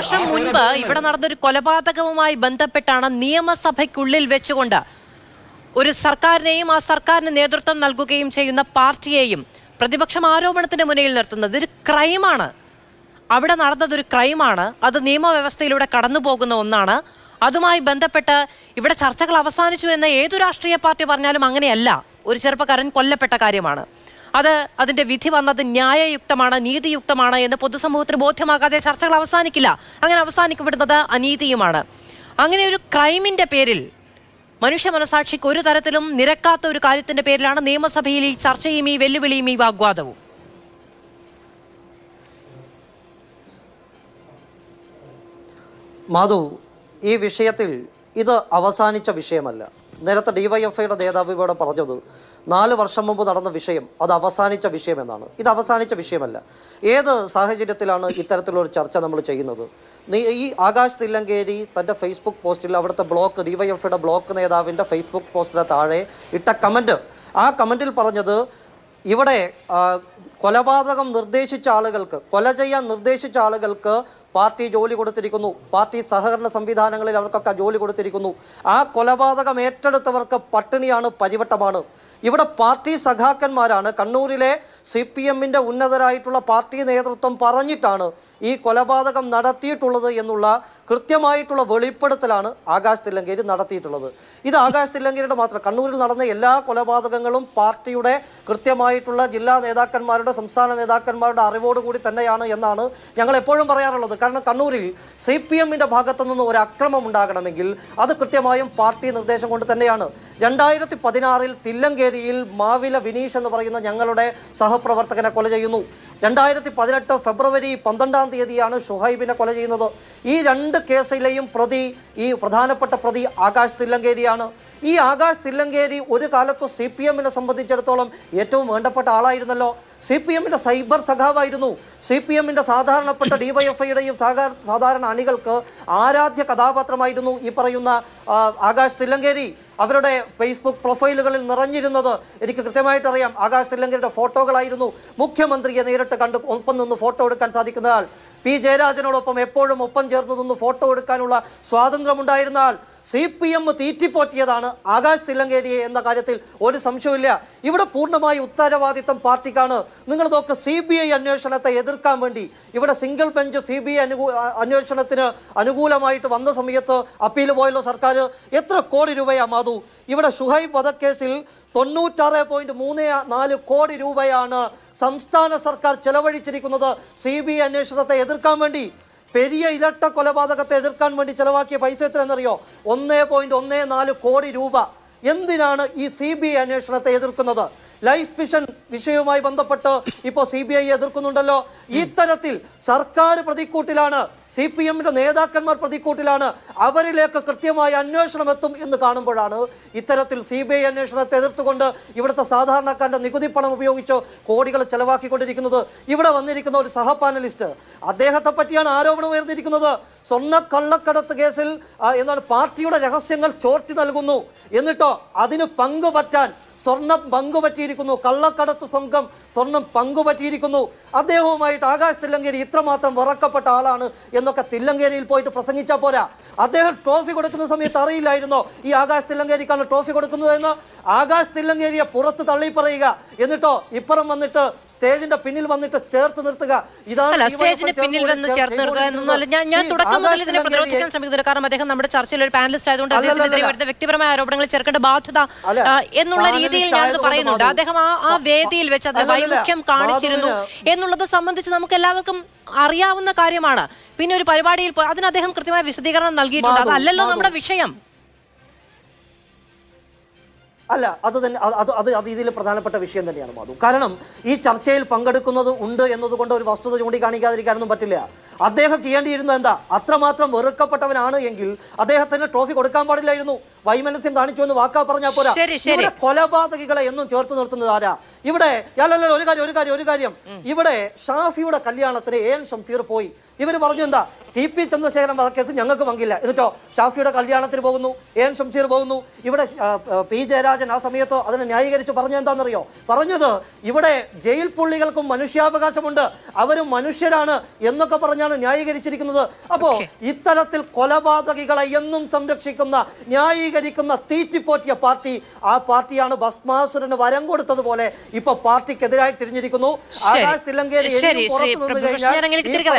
വർഷം മുൻപ് ഇവിടെ നടന്നൊരു കൊലപാതകവുമായി ബന്ധപ്പെട്ടാണ് നിയമസഭയ്ക്കുള്ളിൽ വെച്ചുകൊണ്ട് ഒരു സർക്കാരിനെയും ആ സർക്കാരിന് നേതൃത്വം നൽകുകയും ചെയ്യുന്ന പാർട്ടിയെയും പ്രതിപക്ഷം ആരോപണത്തിന് മുന്നിൽ നിർത്തുന്നത് ഒരു ക്രൈമാണ് അവിടെ നടന്നതൊരു ക്രൈമാണ് അത് നിയമവ്യവസ്ഥയിലൂടെ കടന്നു പോകുന്ന ഒന്നാണ് അതുമായി ബന്ധപ്പെട്ട് ഇവിടെ ചർച്ചകൾ അവസാനിച്ചു എന്ന് ഏതു രാഷ്ട്രീയ പാർട്ടി പറഞ്ഞാലും അങ്ങനെയല്ല ഒരു ചെറുപ്പക്കാരൻ കൊല്ലപ്പെട്ട കാര്യമാണ് അത് അതിന്റെ വിധി വന്നത് ന്യായയുക്തമാണ് നീതിയുക്തമാണ് എന്ന് പൊതുസമൂഹത്തിന് ബോധ്യമാകാതെ ചർച്ചകൾ അവസാനിക്കില്ല അങ്ങനെ അവസാനിക്കപ്പെടുന്നത് അനീതിയുമാണ് അങ്ങനെ ഒരു ക്രൈമിന്റെ പേരിൽ മനുഷ്യ മനസാക്ഷിക്ക് ഒരു തരത്തിലും നിരക്കാത്ത ഒരു കാര്യത്തിന്റെ പേരിലാണ് നിയമസഭയിൽ ഈ ചർച്ചയും ഈ വെല്ലുവിളിയും ഈ വാഗ്വാദവും മാധു ഈ വിഷയത്തിൽ ഇത് അവസാനിച്ച വിഷയമല്ല നേരത്തെ ഡിവൈഎഫ്ഐയുടെ നേതാവ് ഇവിടെ പറഞ്ഞത് നാല് വർഷം മുമ്പ് നടന്ന വിഷയം അത് അവസാനിച്ച വിഷയമെന്നാണ് ഇത് അവസാനിച്ച വിഷയമല്ല ഏത് സാഹചര്യത്തിലാണ് ഒരു ചർച്ച നമ്മൾ ചെയ്യുന്നത് ഈ ആകാശ് തില്ലങ്കേരി തൻ്റെ ഫേസ്ബുക്ക് പോസ്റ്റിൽ അവിടുത്തെ ബ്ലോക്ക് ഡിവൈഎഫ്ഐയുടെ ബ്ലോക്ക് നേതാവിൻ്റെ ഫേസ്ബുക്ക് പോസ്റ്റിൻ്റെ താഴെ ഇട്ട കമൻറ്റ് ആ കമൻറ്റിൽ പറഞ്ഞത് ഇവിടെ കൊലപാതകം നിർദ്ദേശിച്ച ആളുകൾക്ക് കൊല ചെയ്യാൻ നിർദ്ദേശിച്ച ആളുകൾക്ക് പാർട്ടി ജോലി കൊടുത്തിരിക്കുന്നു പാർട്ടി സഹകരണ സംവിധാനങ്ങളിൽ അവർക്കൊക്കെ ജോലി കൊടുത്തിരിക്കുന്നു ആ കൊലപാതകം ഏറ്റെടുത്തവർക്ക് പട്ടിണിയാണ് പരിവട്ടമാണ് ഇവിടെ പാർട്ടി സഖാക്കന്മാരാണ് കണ്ണൂരിലെ സി പി എമ്മിൻ്റെ ഉന്നതരായിട്ടുള്ള പാർട്ടി നേതൃത്വം പറഞ്ഞിട്ടാണ് ഈ കൊലപാതകം നടത്തിയിട്ടുള്ളത് എന്നുള്ള കൃത്യമായിട്ടുള്ള വെളിപ്പെടുത്തലാണ് ആകാശ് തില്ലങ്കേരി നടത്തിയിട്ടുള്ളത് ഇത് ആകാശ് തില്ലങ്കേരിയുടെ മാത്രം കണ്ണൂരിൽ നടന്ന എല്ലാ കൊലപാതകങ്ങളും പാർട്ടിയുടെ കൃത്യമായിട്ടുള്ള ജില്ലാ നേതാക്കന്മാരുടെ സംസ്ഥാന നേതാക്കന്മാരുടെ അറിവോടുകൂടി തന്നെയാണ് എന്നാണ് ഞങ്ങൾ എപ്പോഴും പറയാറുള്ളത് കാരണം കണ്ണൂരിൽ സി പി എമ്മിൻ്റെ ഭാഗത്തു നിന്ന് ഒരു അക്രമം ഉണ്ടാകണമെങ്കിൽ അത് കൃത്യമായും പാർട്ടി നിർദ്ദേശം കൊണ്ട് തന്നെയാണ് രണ്ടായിരത്തി പതിനാറിൽ തില്ലങ്കേരിയിൽ മാവില വിനീഷ് എന്ന് പറയുന്ന ഞങ്ങളുടെ സഹപ്രവർത്തകനെ കൊല ചെയ്യുന്നു രണ്ടായിരത്തി പതിനെട്ട് ഫെബ്രുവരി പന്ത്രണ്ടാം തീയതിയാണ് ഷുഹൈബിനെ കൊല ചെയ്യുന്നത് ഈ രണ്ട് കേസിലെയും പ്രതി ഈ പ്രധാനപ്പെട്ട പ്രതി ആകാശ് തില്ലങ്കേരിയാണ് ഈ ആകാശ് തില്ലങ്കേരി ഒരു കാലത്ത് സി പി എമ്മിനെ സംബന്ധിച്ചിടത്തോളം ഏറ്റവും വേണ്ടപ്പെട്ട ആളായിരുന്നല്ലോ സി പി എമ്മിൻ്റെ സൈബർ സഖാവായിരുന്നു സി പി എമ്മിൻ്റെ സാധാരണപ്പെട്ട ഡി വൈ എഫ് ഐയുടെയും സാധാരണ അണികൾക്ക് ആരാധ്യ കഥാപാത്രമായിരുന്നു ഈ പറയുന്ന ആകാശ് തില്ലങ്കേരി അവരുടെ ഫേസ്ബുക്ക് പ്രൊഫൈലുകളിൽ നിറഞ്ഞിരുന്നത് എനിക്ക് കൃത്യമായിട്ട് അറിയാം ആകാശ് ശ്രീലങ്കയുടെ ഫോട്ടോകളായിരുന്നു മുഖ്യമന്ത്രിയെ നേരിട്ട് കണ്ട് ഒപ്പം നിന്ന് ഫോട്ടോ എടുക്കാൻ സാധിക്കുന്നതാൽ പി ജയരാജനോടൊപ്പം എപ്പോഴും ഒപ്പം ചേർന്നു നിന്ന് ഫോട്ടോ എടുക്കാനുള്ള സ്വാതന്ത്ര്യമുണ്ടായിരുന്നാൽ സി പി എം തീറ്റിപ്പോറ്റിയതാണ് ആകാശ് തില്ലങ്കേരിയെ എന്ന കാര്യത്തിൽ ഒരു സംശയമില്ല ഇവിടെ പൂർണ്ണമായി ഉത്തരവാദിത്തം പാർട്ടിക്കാണ് നിങ്ങൾ നോക്ക് സി ബി ഐ അന്വേഷണത്തെ എതിർക്കാൻ വേണ്ടി ഇവിടെ single bench C B I അനുകൂ അന്വേഷണത്തിന് അനുകൂലമായിട്ട് വന്ന സമയത്ത് അപ്പീൽ പോയല്ലോ സർക്കാർ എത്ര കോടി രൂപയാണ് മാധു ഇവിടെ ഷുഹൈബ് വധക്കേസിൽ തൊണ്ണൂറ്റാറ് പോയിന്റ് മൂന്ന് നാല് കോടി രൂപയാണ് സംസ്ഥാന സർക്കാർ ചെലവഴിച്ചിരിക്കുന്നത് സി ബി ഐ അന്വേഷണത്തെ എതിർക്കാൻ വേണ്ടി പെരിയ ഇരട്ട കൊലപാതകത്തെ എതിർക്കാൻ വേണ്ടി ചെലവാക്കിയ പൈസ എത്രയെന്നറിയോ ഒന്നേ പോയിന്റ് ഒന്നേ നാല് കോടി രൂപ എന്തിനാണ് ഈ സി ബി ഐ അന്വേഷണത്തെ എതിർക്കുന്നത് ലൈഫ് മിഷൻ വിഷയവുമായി ബന്ധപ്പെട്ട് ഇപ്പോൾ സി ബി ഐ എതിർക്കുന്നുണ്ടല്ലോ ഇത്തരത്തിൽ സർക്കാർ പ്രതിക്കൂട്ടിലാണ് സി പി എമ്മിന്റെ നേതാക്കന്മാർ പ്രതിക്കൂട്ടിലാണ് അവരിലേക്ക് കൃത്യമായ അന്വേഷണം എത്തും എന്ന് കാണുമ്പോഴാണ് ഇത്തരത്തിൽ സി ബി ഐ അന്വേഷണത്തെ എതിർത്തുകൊണ്ട് ഇവിടുത്തെ സാധാരണക്കാരുടെ നികുതി പണം ഉപയോഗിച്ച് കോടികൾ ചെലവാക്കിക്കൊണ്ടിരിക്കുന്നത് ഇവിടെ വന്നിരിക്കുന്ന ഒരു സഹപാനലിസ്റ്റ് അദ്ദേഹത്തെ പറ്റിയാണ് ആരോപണം ഉയർന്നിരിക്കുന്നത് സ്വർണ്ണ കള്ളക്കടത്ത് കേസിൽ എന്താണ് പാർട്ടിയുടെ രഹസ്യങ്ങൾ ചോർത്തി നൽകുന്നു എന്നിട്ടോ അതിന് പങ്കുപറ്റാൻ സ്വർണം പങ്കുപറ്റിയിരിക്കുന്നു കള്ളക്കടത്ത് സംഘം സ്വർണം പങ്കുപറ്റിയിരിക്കുന്നു അദ്ദേഹവുമായിട്ട് ആകാശ് തില്ലങ്കേരി ഇത്രമാത്രം വിറക്കപ്പെട്ട ആളാണ് എന്നൊക്കെ തില്ലങ്കേരിയിൽ പോയിട്ട് പ്രസംഗിച്ചാൽ പോരാ അദ്ദേഹം ട്രോഫി കൊടുക്കുന്ന സമയത്ത് അറിയില്ലായിരുന്നോ ഈ ആകാശ് തില്ലങ്കേരിക്കാണ് ട്രോഫി കൊടുക്കുന്നത് ആകാശ് തില്ലങ്കേരിയെ പുറത്ത് തള്ളി പറയുക എന്നിട്ടോ ഇപ്പുറം വന്നിട്ട് സ്റ്റേജിന്റെ പിന്നിൽ വന്നിട്ട് ചേർത്ത് നിർത്തുക ഇതാണ് സ്റ്റേജിന്റെ പിന്നിൽ വന്ന് ചേർത്ത് നിർത്തുക എന്നുള്ള ഞാൻ ഞാൻ തുടക്കം മുതൽ ഇതിനെ പ്രതിരോധിക്കാൻ ശ്രമിക്കുന്നത് കാരണം അദ്ദേഹം നമ്മുടെ ചർച്ചയിൽ ഒരു പാനലിസ്റ്റ് ആയതുകൊണ്ട് അദ്ദേഹത്തിനെതിരെ വ്യക്തിപരമായ ആരോപണങ്ങൾ ചേർക്കേണ്ട ബാധ്യത എന്നുള്ള രീതി വേദിയിൽ ഞാനത് പറയുന്നുണ്ട് അദ്ദേഹം ആ ആ വേദിയിൽ വെച്ച് അത് വൈമുഖ്യം കാണിച്ചിരുന്നു എന്നുള്ളത് സംബന്ധിച്ച് നമുക്ക് എല്ലാവർക്കും അറിയാവുന്ന കാര്യമാണ് പിന്നെ ഒരു പരിപാടിയിൽ പോയി അതിന് അദ്ദേഹം കൃത്യമായ വിശദീകരണം നൽകിയിട്ടുണ്ട് അതല്ലല്ലോ നമ്മുടെ വിഷയം അല്ല അത് തന്നെ അത് അത് അത് ഇതിൽ പ്രധാനപ്പെട്ട വിഷയം തന്നെയാണ് മാധു കാരണം ഈ ചർച്ചയിൽ പങ്കെടുക്കുന്നത് ഉണ്ട് എന്നതുകൊണ്ട് ഒരു വസ്തുത ചൂണ്ടിക്കാണിക്കാതിരിക്കാനൊന്നും പറ്റില്ല അദ്ദേഹം ചെയ്യേണ്ടിയിരുന്നത് എന്താ അത്രമാത്രം വെറുക്കപ്പെട്ടവനാണ് എങ്കിൽ അദ്ദേഹത്തിന് ട്രോഫി കൊടുക്കാൻ പാടില്ലായിരുന്നു വൈമനസ്യം കാണിച്ചു എന്ന് വാക്കാ പറഞ്ഞാൽ പോരാ ഇവിടെ കൊലപാതകികളെ എന്നും ചേർത്ത് നിർത്തുന്നത് ആരാ ഇവിടെ അല്ലല്ല ഒരു കാര്യം ഒരു കാര്യം ഒരു കാര്യം ഇവിടെ ഷാഫിയുടെ കല്യാണത്തിന് ഏൻ ഷംസീർ പോയി ഇവര് പറഞ്ഞു എന്താ ടി പി ചന്ദ്രശേഖരൻ വധക്കേസ് ഞങ്ങൾക്ക് പങ്കില്ല എന്നിട്ടോ ഷാഫിയുടെ കല്യാണത്തിന് പോകുന്നു എ എൻ ഷംഷീർ പോകുന്നു ഇവിടെ പി ജയരാജൻ ആ സമയത്ത് അതിനെ ന്യായീകരിച്ച് പറഞ്ഞ എന്താണെന്നറിയോ പറഞ്ഞത് ഇവിടെ ജയിൽ പുള്ളികൾക്കും മനുഷ്യാവകാശമുണ്ട് അവരും മനുഷ്യരാണ് എന്നൊക്കെ പറഞ്ഞാണ് ന്യായീകരിച്ചിരിക്കുന്നത് അപ്പോ ഇത്തരത്തിൽ കൊലപാതകികളെ എന്നും സംരക്ഷിക്കുന്ന ന്യായീകരിക്കുന്ന തീറ്റിപ്പോറ്റിയ പാർട്ടി ആ പാർട്ടിയാണ് ഭസ്മാസുരന് വരം കൊടുത്തതുപോലെ ഇപ്പൊ പാർട്ടിക്കെതിരായി തിരിഞ്ഞിരിക്കുന്നു ആകാശ് തില്ലങ്കേരി പുറത്തു നിന്ന് കഴിഞ്ഞാൽ